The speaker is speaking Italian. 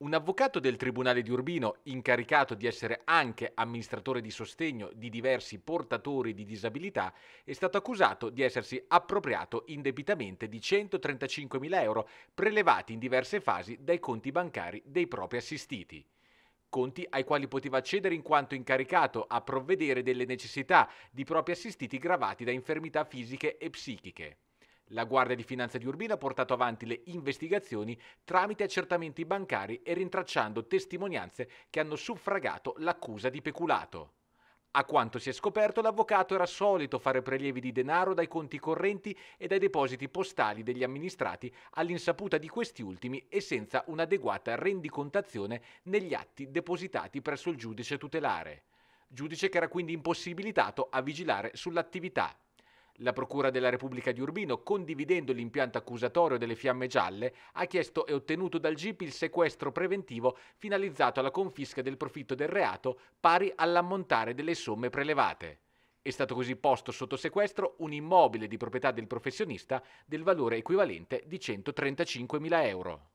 Un avvocato del Tribunale di Urbino, incaricato di essere anche amministratore di sostegno di diversi portatori di disabilità, è stato accusato di essersi appropriato indebitamente di 135.000 euro prelevati in diverse fasi dai conti bancari dei propri assistiti conti ai quali poteva accedere in quanto incaricato a provvedere delle necessità di propri assistiti gravati da infermità fisiche e psichiche. La Guardia di Finanza di Urbino ha portato avanti le investigazioni tramite accertamenti bancari e rintracciando testimonianze che hanno suffragato l'accusa di peculato. A quanto si è scoperto, l'avvocato era solito fare prelievi di denaro dai conti correnti e dai depositi postali degli amministrati all'insaputa di questi ultimi e senza un'adeguata rendicontazione negli atti depositati presso il giudice tutelare. Giudice che era quindi impossibilitato a vigilare sull'attività. La Procura della Repubblica di Urbino, condividendo l'impianto accusatorio delle fiamme gialle, ha chiesto e ottenuto dal GIP il sequestro preventivo finalizzato alla confisca del profitto del reato pari all'ammontare delle somme prelevate. È stato così posto sotto sequestro un immobile di proprietà del professionista del valore equivalente di 135.000 euro.